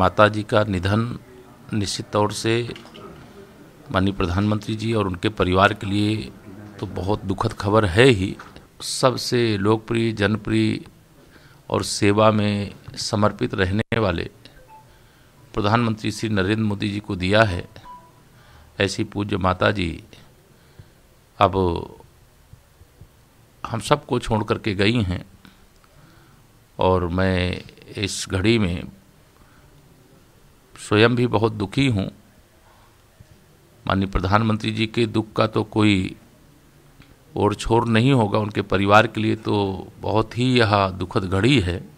माता जी का निधन निश्चित तौर से माननीय प्रधानमंत्री जी और उनके परिवार के लिए तो बहुत दुखद खबर है ही सबसे लोकप्रिय जनप्रिय और सेवा में समर्पित रहने वाले प्रधानमंत्री श्री नरेंद्र मोदी जी को दिया है ऐसी पूज्य माता जी अब हम सबको छोड़ करके गई हैं और मैं इस घड़ी में स्वयं भी बहुत दुखी हूँ माननीय प्रधानमंत्री जी के दुख का तो कोई और छोर नहीं होगा उनके परिवार के लिए तो बहुत ही यह दुखद घड़ी है